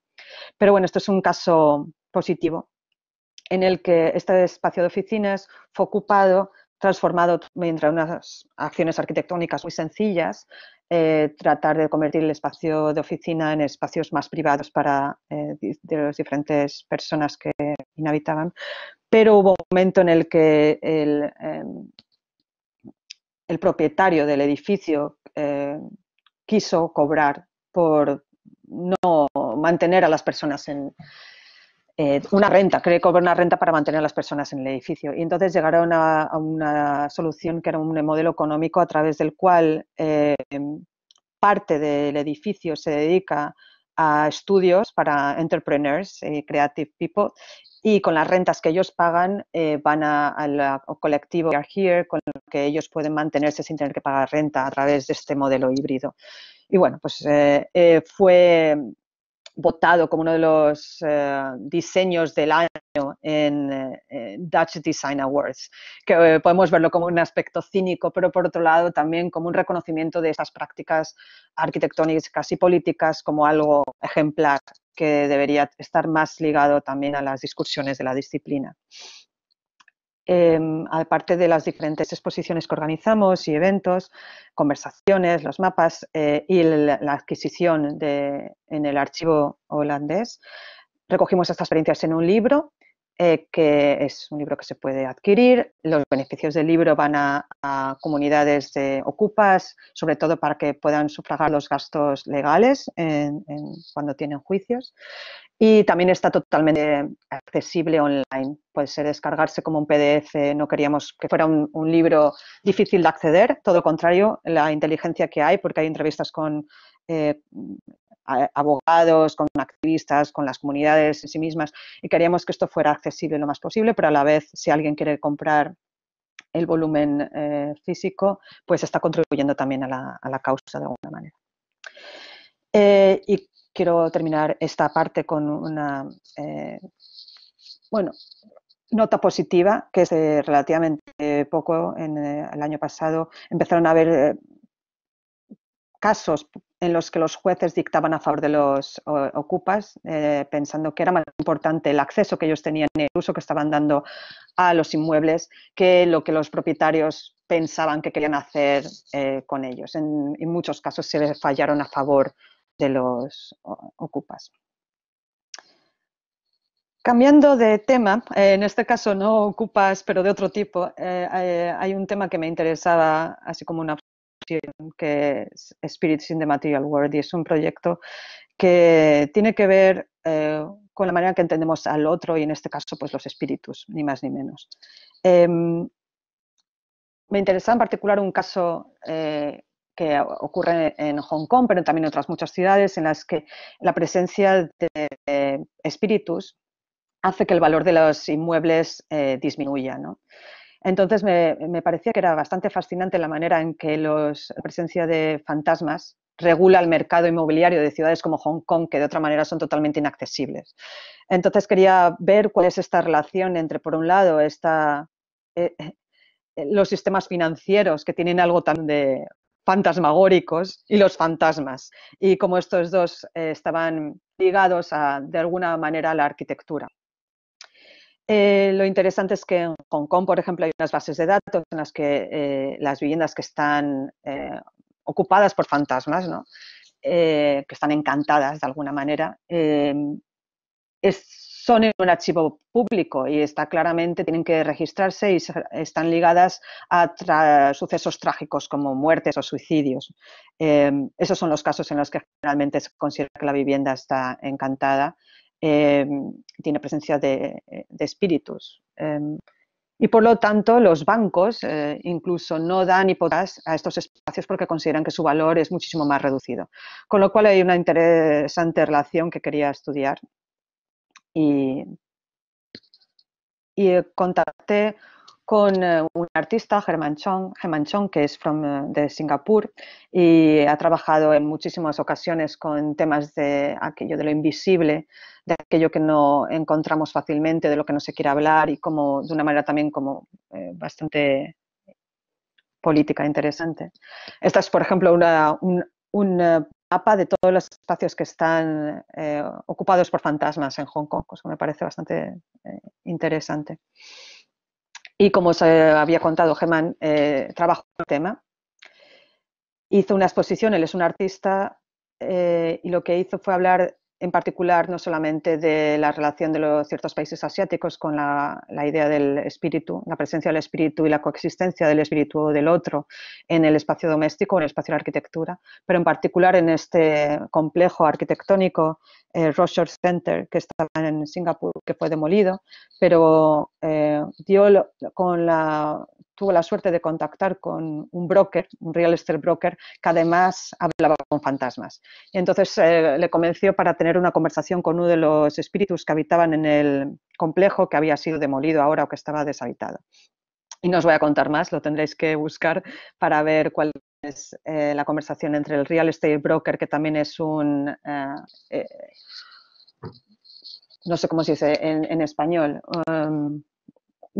Pero bueno, esto es un caso positivo en el que este espacio de oficinas fue ocupado, transformado mediante unas acciones arquitectónicas muy sencillas, eh, tratar de convertir el espacio de oficina en espacios más privados para eh, las diferentes personas que inhabitaban. Pero hubo un momento en el que el, em, el propietario del edificio eh, quiso cobrar por no mantener a las personas en, eh, una renta, cree cobrar una renta para mantener a las personas en el edificio. Y entonces llegaron a, una solución que era un modelo económico a través del cual eh, parte del edificio se dedica a estudios para entrepreneurs, eh, creative people, y con las rentas que ellos pagan van al colectivo Here, con que ellos pueden mantenerse sin tener que pagar renta a través de este modelo híbrido. Y bueno, pues fue votado como uno de los eh, diseños del año eh, en Dutch Design Awards, que eh, podemos verlo como un aspecto cínico, pero por otro lado también como un reconocimiento de estas prácticas arquitectónicas y políticas como algo ejemplar que debería estar más ligado también a las discusiones de la disciplina eh, aparte de las diferentes exposiciones que organizamos y eventos, conversaciones, los mapas eh, y la, adquisición en el archivo holandés, recogimos estas experiencias en un libro, eh, que es un libro que se puede adquirir. Los beneficios del libro van a, comunidades de ocupas, sobre todo para que puedan sufragar los gastos legales cuando tienen juicios. Y también está totalmente accesible online. Puede ser descargarse como un PDF. No queríamos que fuera un, libro difícil de acceder. Todo contrario, la inteligencia que hay, porque hay entrevistas con eh, abogados, con activistas, con las comunidades en sí mismas. Y queríamos que esto fuera accesible lo más posible, pero a la vez, si alguien quiere comprar el volumen eh, físico, pues está contribuyendo también a la, causa de alguna manera. Eh, y quiero terminar esta parte con una, eh, bueno, nota positiva, que es relativamente poco. En, eh, el año pasado empezaron a haber eh, casos en los que los jueces dictaban a favor de los ocupas, pensando que era más importante el acceso que ellos tenían, el uso que estaban dando a los inmuebles, que lo que los propietarios pensaban que querían hacer con ellos. En, en, muchos casos se fallaron a favor de los ocupas. Cambiando de tema, eh, en este caso no ocupas, pero de otro tipo, eh, eh, hay un tema que me interesaba, así como una opción que es Spirits in the Material World, y es un proyecto que tiene que ver con la manera que entendemos al otro y en este caso pues los espíritus, ni más ni menos. Em, me interesaba en particular un caso que ocurre en Hong Kong, pero también en otras muchas ciudades, en las que la presencia de espíritus hace que el valor de los inmuebles eh, disminuya. Entonces me, parecía que era bastante fascinante la manera en que la presencia de fantasmas regula el mercado inmobiliario de ciudades como Hong Kong, que de otra manera son totalmente inaccesibles. Entonces quería ver cuál es esta relación entre, por un lado, esta, eh, eh, los sistemas financieros que tienen algo tan de fantasmagóricos y los fantasmas, y como estos dos eh, estaban ligados a, de alguna manera a la arquitectura. Eh, lo interesante es que en Hong Kong, por ejemplo, hay unas bases de datos en las que eh, las viviendas que están ocupadas por fantasmas, que están encantadas de alguna manera, es, son en un archivo público y está claramente, tienen que registrarse y están ligadas a sucesos trágicos como muertes o suicidios. Em, esos son los casos en los que generalmente se considera que la vivienda está encantada, em, tiene presencia de, espíritus. Em, y por lo tanto, los bancos eh, incluso no dan hipotecas a estos espacios porque consideran que su valor es muchísimo más reducido. Con lo cual hay una interesante relación que quería estudiar y, y eh, contacté con eh, un artista, Germán Chong, German Chong que es from, eh, de Singapur y ha trabajado en muchísimas ocasiones con temas de aquello de lo invisible, de aquello que no encontramos fácilmente, de lo que no se quiere hablar y como de una manera también como bastante política e interesante. Esta es, por ejemplo, una, un de todos los espacios que están eh, ocupados por fantasmas en Hong Kong, cosa que me parece bastante eh, interesante. Y como os eh, había contado, Geman trabajó el tema. Hizo una exposición, él es un artista, y lo que hizo fue hablar en particular no solamente de la relación de los ciertos países asiáticos con la, la, idea del espíritu, la presencia del espíritu y la coexistencia del espíritu o del otro en el espacio doméstico, en el espacio de la arquitectura, pero en particular en este complejo arquitectónico el eh, Rocher Center que estaba en Singapur, que fue demolido, pero eh, dio con la tuvo la suerte de contactar con un broker, un real estate broker, que además hablaba con fantasmas. Y entonces eh, le convenció para tener una conversación con uno de los espíritus que habitaban en el complejo que había sido demolido ahora o que estaba deshabitado. Y no os voy a contar más, lo tendréis que buscar para ver cuál es eh, la conversación entre el real estate broker, que también es un... Eh, no sé cómo se dice en, español. Um,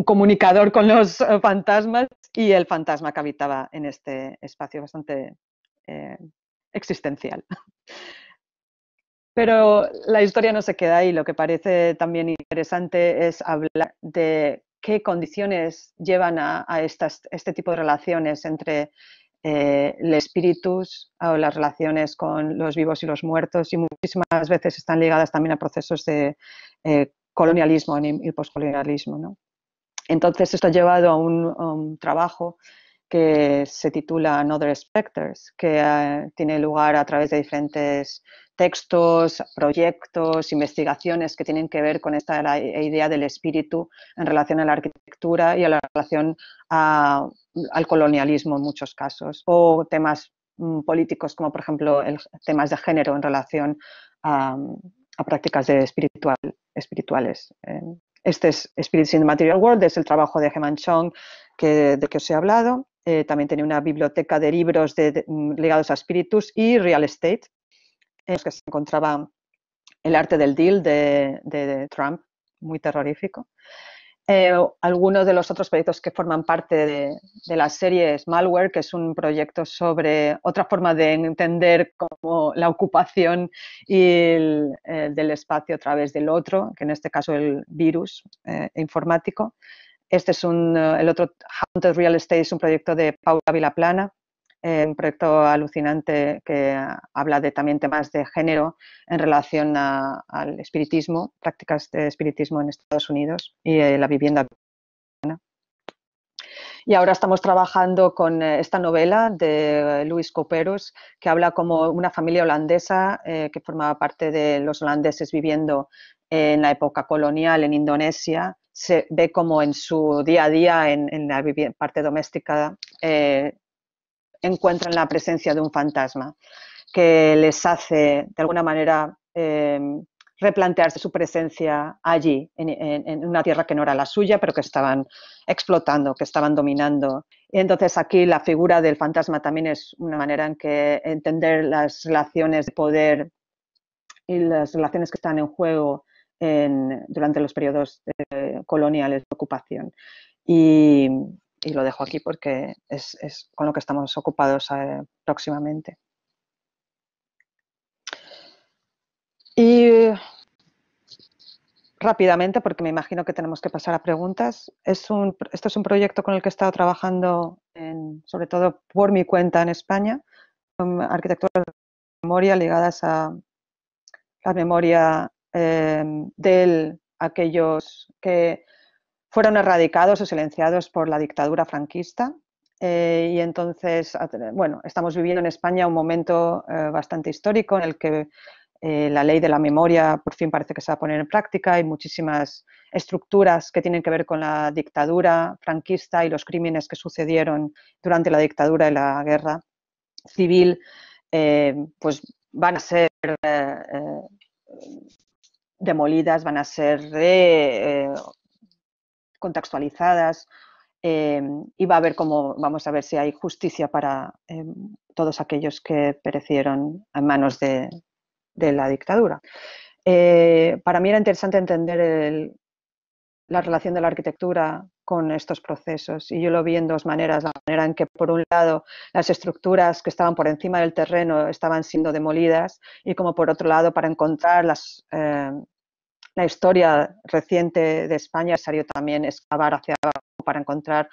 comunicador con los eh, fantasmas y el fantasma que habitaba en este espacio bastante eh, existencial. Pero la historia no se queda ahí. Lo que parece también interesante es hablar de qué condiciones llevan a, este tipo de relaciones entre eh, el espíritus o las relaciones con los vivos y los muertos y muchísimas veces están ligadas también a procesos de colonialismo y poscolonialismo. ¿no? Entonces esto ha llevado a un, trabajo que se titula Another Specters, que eh, tiene lugar a través de diferentes textos, proyectos, investigaciones que tienen que ver con esta idea del espíritu en relación a la arquitectura y a la relación al colonialismo en muchos casos, o temas mm, políticos como por ejemplo el, temas de género en relación a, prácticas espirituales. Este es Spirits in the Material World, es el trabajo de Heman Chong que, de que os he hablado. Eh, también tenía una biblioteca de libros mm, ligados a espíritus y real estate, en los que se encontraba el arte del deal de Trump, muy terrorífico. Eh, algunos de los otros proyectos que forman parte de, la serie es Malware, que es un proyecto sobre otra forma de entender como la ocupación y eh, del espacio a través del otro, que en este caso el virus eh, informático. Este es un, el otro Haunted Real Estate, es un proyecto de Paula Vilaplana, eh, un proyecto alucinante que habla de también temas de género en relación al espiritismo, prácticas de espiritismo en Estados Unidos y eh, la vivienda. Y ahora estamos trabajando con eh, esta novela de Luis Coperos, que habla como una familia holandesa que formaba parte de los holandeses viviendo en la época colonial en Indonesia, se ve como en su día a día, en, la parte doméstica, encuentran la presencia de un fantasma que les hace, de alguna manera, em, replantearse su presencia allí, en, una tierra que no era la suya, pero que estaban explotando, que estaban dominando. Y entonces aquí la figura del fantasma también es una manera en que entender las relaciones de poder y las relaciones que están en juego durante los periodos eh, coloniales de ocupación. Y, y lo dejo aquí porque es, con lo que estamos ocupados eh, próximamente. Y rápidamente, porque me imagino que tenemos que pasar a preguntas, es esto es un proyecto con el que he estado trabajando, en, sobre todo por mi cuenta en España, con arquitecturas de memoria ligadas a la memoria eh, de aquellos que fueron erradicados o silenciados por la dictadura franquista. Eh, y entonces, bueno, estamos viviendo en España un momento eh, bastante histórico en el que eh, la ley de la memoria por fin parece que se va a poner en práctica Hay muchísimas estructuras que tienen que ver con la dictadura franquista y los crímenes que sucedieron durante la dictadura y la guerra civil, pues van a ser demolidas, van a ser contextualizadas em, y va a ver cómo, vamos a ver si hay justicia para em, todos aquellos que perecieron a manos de, la dictadura. Eh, para mí era interesante entender la relación de la arquitectura con estos procesos. Y yo lo vi en dos maneras. La manera en que, por un lado, las estructuras que estaban por encima del terreno estaban siendo demolidas y como, por otro lado, para encontrar las, em, la historia reciente de España, salió salido también excavar hacia abajo para encontrar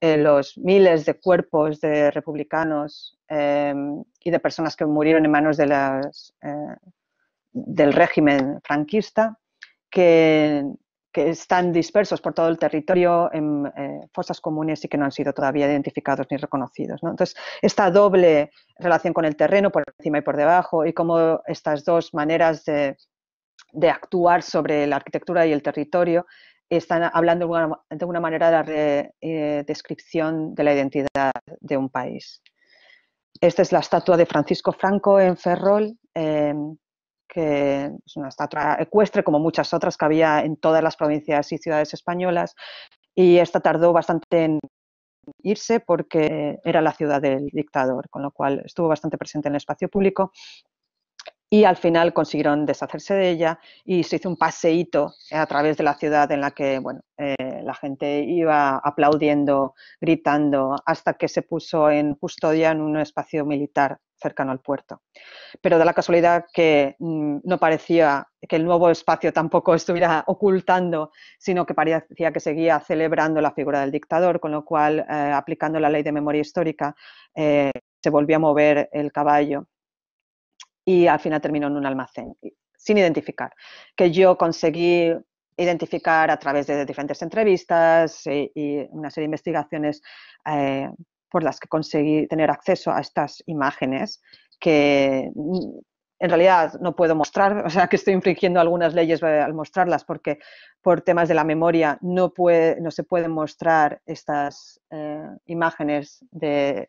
eh, los miles de cuerpos de republicanos em, y de personas que murieron en manos eh, del régimen franquista, que, están dispersos por todo el territorio en eh, fosas comunes y que no han sido todavía identificados ni reconocidos. Entonces, esta doble relación con el terreno, por encima y por debajo, y cómo estas dos maneras de de actuar sobre la arquitectura y el territorio, están hablando de una, manera de la eh, descripción de la identidad de un país. Esta es la estatua de Francisco Franco en Ferrol, em, que es una estatua ecuestre como muchas otras que había en todas las provincias y ciudades españolas. Y esta tardó bastante en irse porque era la ciudad del dictador, con lo cual estuvo bastante presente en el espacio público y al final consiguieron deshacerse de ella y se hizo un paseíto a través de la ciudad en la que eh, la gente iba aplaudiendo, gritando, hasta que se puso en custodia en un espacio militar cercano al puerto. Pero de la casualidad que mm, no parecía que el nuevo espacio tampoco estuviera ocultando, sino que parecía que seguía celebrando la figura del dictador, con lo cual, eh, aplicando la ley de memoria histórica, eh, se volvió a mover el caballo y al final terminó en un almacén, sin identificar, que yo conseguí identificar a través de diferentes entrevistas eh, y, una serie de investigaciones eh, por las que conseguí tener acceso a estas imágenes que mm, en realidad no puedo mostrar, o sea que estoy infringiendo algunas leyes eh, al mostrarlas porque por temas de la memoria no, puede, no se pueden mostrar estas imágenes de,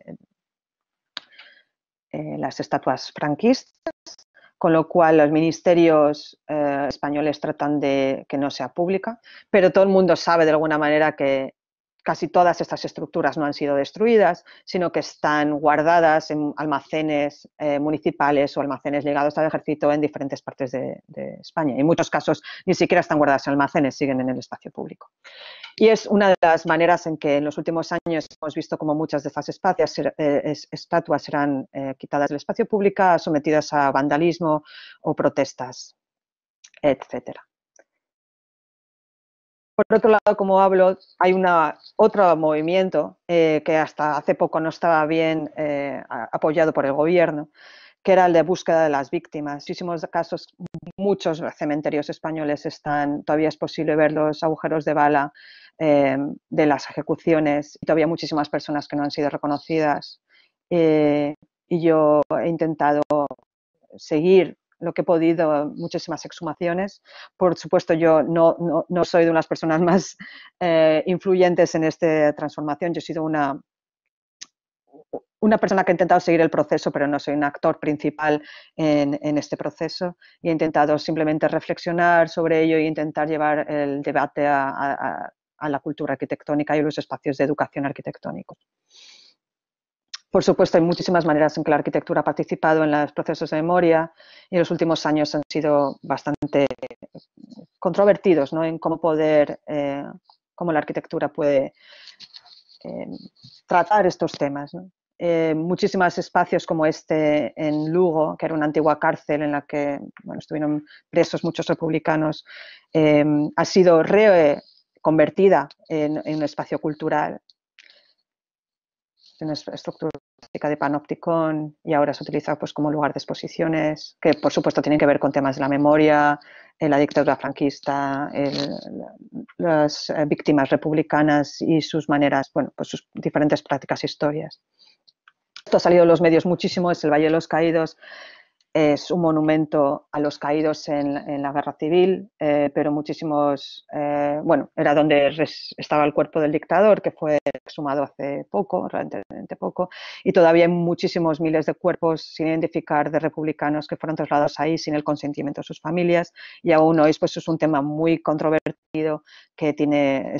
eh, las estatuas franquistas, con lo cual los ministerios eh, españoles tratan de que no sea pública, pero todo el mundo sabe de alguna manera que casi todas estas estructuras no han sido destruidas, sino que están guardadas en almacenes eh, municipales o almacenes ligados al ejército en diferentes partes de, España. En muchos casos ni siquiera están guardadas en almacenes, siguen en el espacio público. Y es una de las maneras en que en los últimos años hemos visto como muchas de estas eh, estatuas serán eh, quitadas del espacio público, sometidas a vandalismo o protestas, etcétera. Por otro lado, como hablo, hay una, otro movimiento eh, que hasta hace poco no estaba bien eh, apoyado por el gobierno, que era el de búsqueda de las víctimas. Hicimos casos, muchos cementerios españoles están, todavía es posible ver los agujeros de bala eh, de las ejecuciones y todavía muchísimas personas que no han sido reconocidas. y yo he intentado seguir lo que he podido, muchísimas exhumaciones. Por supuesto, yo no, no, no soy de unas personas más eh, influyentes en esta transformación. Yo he sido una, una persona que ha intentado seguir el proceso, pero no soy un actor principal en, en, este proceso. Y he intentado simplemente reflexionar sobre ello e intentar llevar el debate a, a, la cultura arquitectónica y a los espacios de educación arquitectónica por supuesto, hay muchísimas maneras en que la arquitectura ha participado en los procesos de memoria y en los últimos años han sido bastante controvertidos ¿no? en cómo poder, eh, cómo la arquitectura puede eh, tratar estos temas. Eh, muchísimos espacios como este en Lugo, que era una antigua cárcel en la que estuvieron presos muchos republicanos, ha sido reconvertida en, en un espacio cultural estructura de panopticon y ahora se utiliza pues, como lugar de exposiciones, que por supuesto tienen que ver con temas de la memoria, la dictadura franquista, las eh, víctimas republicanas y sus maneras, bueno, pues sus diferentes prácticas e historias. Esto ha salido en los medios muchísimo, es el Valle de los Caídos, es un monumento a los caídos en, la guerra civil, eh, pero muchísimos, eh, bueno, era donde estaba el cuerpo del dictador, que fue exhumado hace poco, realmente poco, y todavía hay muchísimos miles de cuerpos sin identificar de republicanos que fueron trasladados ahí sin el consentimiento de sus familias, y aún hoy pues es un tema muy controvertido que tiene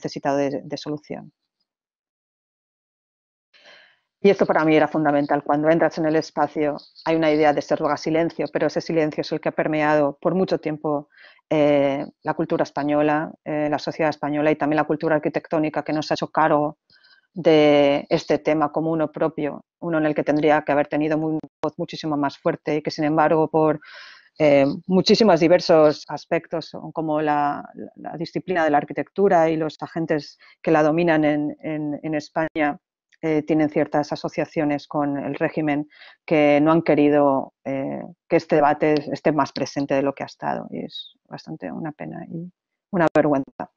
necesitado de solución. Y esto para mí era fundamental. Cuando entras en el espacio hay una idea de ser ruega silencio, pero ese silencio es el que ha permeado por mucho tiempo eh, la cultura española, eh, la sociedad española y también la cultura arquitectónica que nos ha hecho cargo de este tema como uno propio, uno en el que tendría que haber tenido muy, muchísimo más fuerte y que sin embargo por eh, muchísimos diversos aspectos como la, disciplina de la arquitectura y los agentes que la dominan en España eh, tienen ciertas asociaciones con el régimen que no han querido eh, que este debate esté más presente de lo que ha estado. Y es bastante una pena y una vergüenza.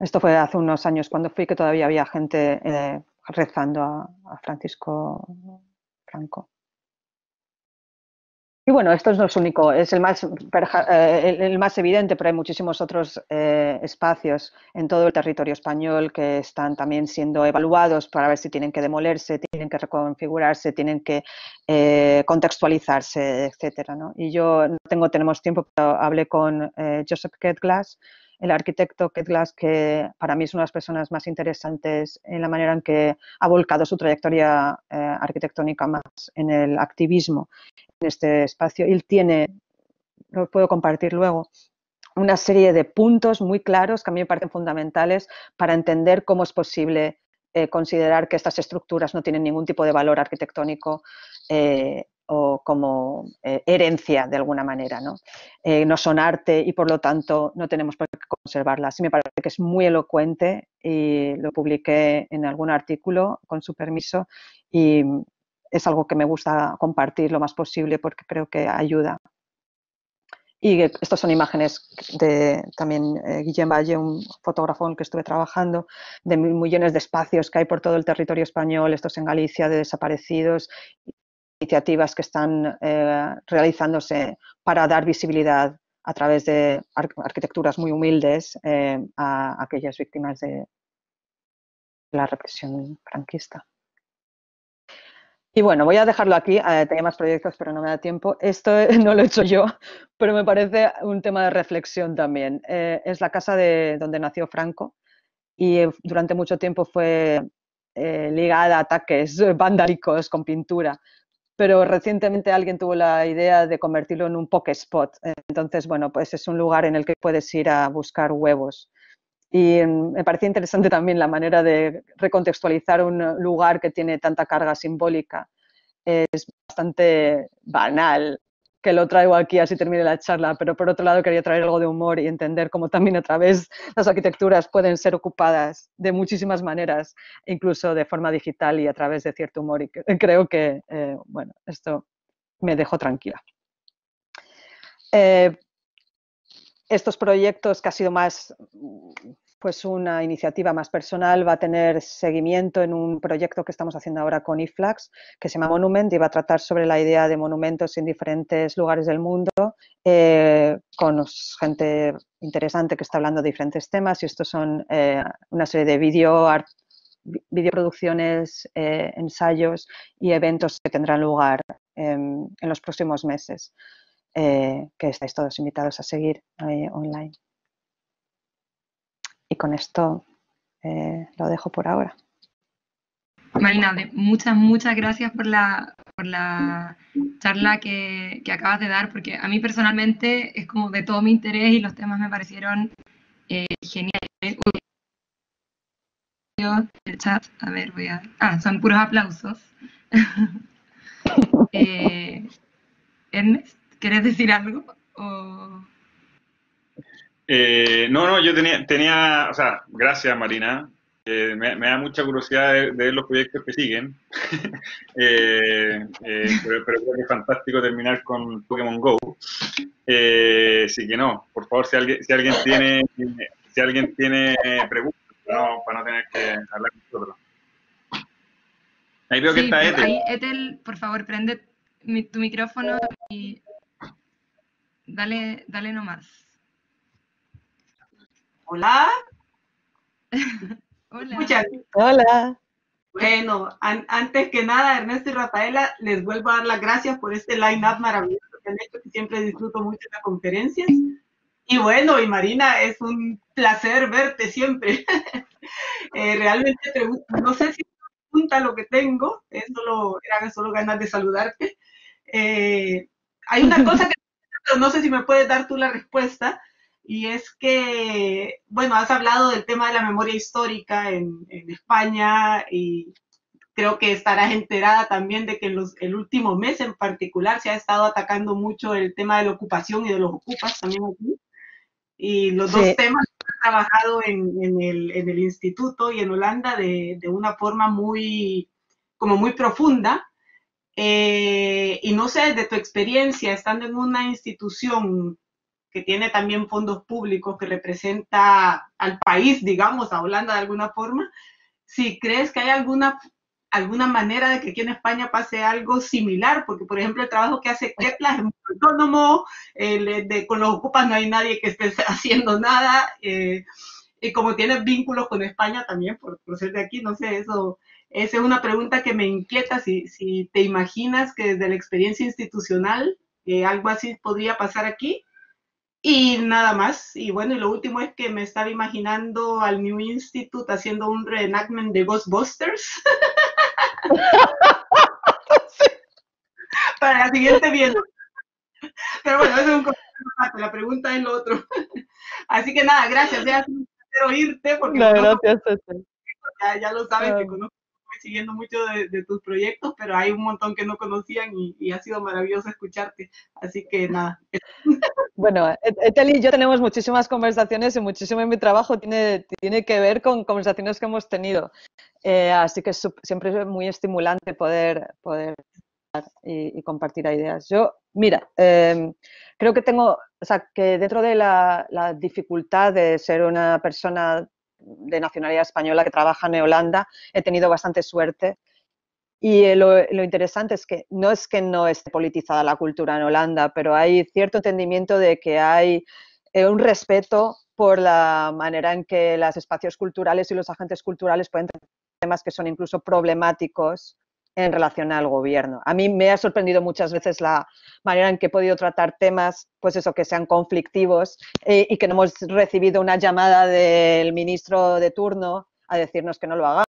Esto fue hace unos años cuando fui, que todavía había gente eh, rezando a Francisco Franco. Y bueno, esto no es único, es el más, eh, el más evidente, pero hay muchísimos otros eh, espacios en todo el territorio español que están también siendo evaluados para ver si tienen que demolerse, tienen que reconfigurarse, tienen que eh, contextualizarse, etcétera. Y yo no tengo, tenemos tiempo, pero hablé con Joseph Ketglass, el arquitecto Ket Glass, que para mí es una de las personas más interesantes en la manera en que ha volcado su trayectoria eh, arquitectónica más en el activismo en este espacio. Él tiene, lo puedo compartir luego, una serie de puntos muy claros que a mí me parecen fundamentales para entender cómo es posible eh, considerar que estas estructuras no tienen ningún tipo de valor arquitectónico eh, o como eh, herencia de alguna manera. ¿no? Eh, ¿no? son arte y por lo tanto no tenemos por qué conservarlas. Y me parece que es muy elocuente y lo publiqué en algún artículo con su permiso y es algo que me gusta compartir lo más posible porque creo que ayuda. Y estas son imágenes de también eh, Guillem Valle, un fotógrafo con el que estuve trabajando, de millones de espacios que hay por todo el territorio español, estos en Galicia, de desaparecidos, iniciativas que están eh, realizándose para dar visibilidad a través de arquitecturas muy humildes eh, a aquellas víctimas de la represión franquista. Y bueno, voy a dejarlo aquí. Eh, tenía más proyectos, pero no me da tiempo. Esto no lo he hecho yo, pero me parece un tema de reflexión también. es la casa de donde nació Franco y durante mucho tiempo fue ligada a ataques vandálicos con pintura, pero recientemente alguien tuvo la idea de convertirlo en un poke spot. Entonces, bueno, pues es un lugar en el que puedes ir a buscar huevos. Y mm, me pareció interesante también la manera de recontextualizar un lugar que tiene tanta carga simbólica. Es bastante banal que lo traigo aquí así termine la charla, pero por otro lado quería traer algo de humor y entender cómo también a través las arquitecturas pueden ser ocupadas de muchísimas maneras, incluso de forma digital y a través de cierto humor. Y creo que, eh, bueno, esto me dejó tranquila. Eh, estos proyectos que ha sido más pues una iniciativa más personal va a tener seguimiento en un proyecto que estamos haciendo ahora con IFLAX, que se llama Monument y va a tratar sobre la idea de monumentos en diferentes lugares del mundo, eh, con gente interesante que está hablando de diferentes temas y estos son eh, una serie de video art, videoproducciones, eh, ensayos y eventos que tendrán lugar em, en los próximos meses, que estáis todos invitados a seguir online. Y con esto eh, lo dejo por ahora. Marina, muchas, muchas gracias por la, la charla que, acabas de dar, porque a mí personalmente es como de todo mi interés y los temas me parecieron eh, geniales. a ver, voy a... Ah, son puros aplausos. Eh, Ernest, ¿quieres decir algo? Eh, no, no, yo tenía, tenía, o sea, gracias Marina, me, da mucha curiosidad de, ver los proyectos que siguen, eh, eh, pero, creo que es fantástico terminar con Pokémon Go, eh, así que no, por favor, si alguien, si alguien tiene, si alguien tiene preguntas, para no tener que hablar con nosotros. Ahí veo que está Ethel. Ahí, Ethel, por favor, prende tu micrófono y dale, dale nomás. Hola. Hola. Hola. Bueno, antes que nada, Ernesto y Rafaela, les vuelvo a dar las gracias por este line-up maravilloso que han hecho, que siempre disfruto mucho de las conferencias. Y bueno, y Marina, es un placer verte siempre. Eh, realmente no sé si pregunta lo que tengo, solo, eran solo ganas de saludarte. Eh, hay una cosa que no sé si me puedes dar tú la respuesta y es que, bueno, has hablado del tema de la memoria histórica en, España y creo que estarás enterada también de que los, el último mes en particular se ha estado atacando mucho el tema de la ocupación y de los ocupas también aquí. Y los dos temas han trabajado en, en, el, en, el, instituto y en Holanda de, de una forma muy, como muy profunda. Eh, y no sé, desde tu experiencia, estando en una institución que tiene también fondos públicos, que representa al país, digamos, a Holanda de alguna forma, si crees que hay alguna, alguna manera de que aquí en España pase algo similar, porque por ejemplo el trabajo que hace Kepler es muy autónomo, eh, con los ocupas no hay nadie que esté haciendo nada, eh, y como tienes vínculos con España también, por, ser de aquí, no sé, eso, esa es una pregunta que me inquieta, si, si te imaginas que desde la experiencia institucional eh, algo así podría pasar aquí, y nada más. Y bueno, y lo último es que me estaba imaginando al New Institute haciendo un reenactment de Ghostbusters. Para la siguiente viento. Pero bueno, eso es un comentario, la pregunta es lo otro. Así que nada, gracias, ya quiero irte porque... No, ya, lo sabes, que conozco siguiendo mucho de, tus proyectos, pero hay un montón que no conocían y, ha sido maravilloso escucharte. Así que nada. Bueno, e- Eteli y yo tenemos muchísimas conversaciones y muchísimo de mi trabajo tiene, tiene que ver con conversaciones que hemos tenido. Eh, así que siempre es muy estimulante poder, poder y, compartir ideas. Yo, mira, em, creo que tengo, o sea, que dentro de la dificultad de ser una persona de nacionalidad española que trabaja en Holanda. He tenido bastante suerte. Y eh, lo, lo, interesante es que no es que no esté politizada la cultura en Holanda, pero hay cierto entendimiento de que hay eh, un respeto por la manera en que los espacios culturales y los agentes culturales pueden tener temas que son incluso problemáticos en relación al gobierno. A mí me ha sorprendido muchas veces la manera en que he podido tratar temas, pues eso, que sean conflictivos y que no hemos recibido una llamada del ministro de turno a decirnos que no lo hagamos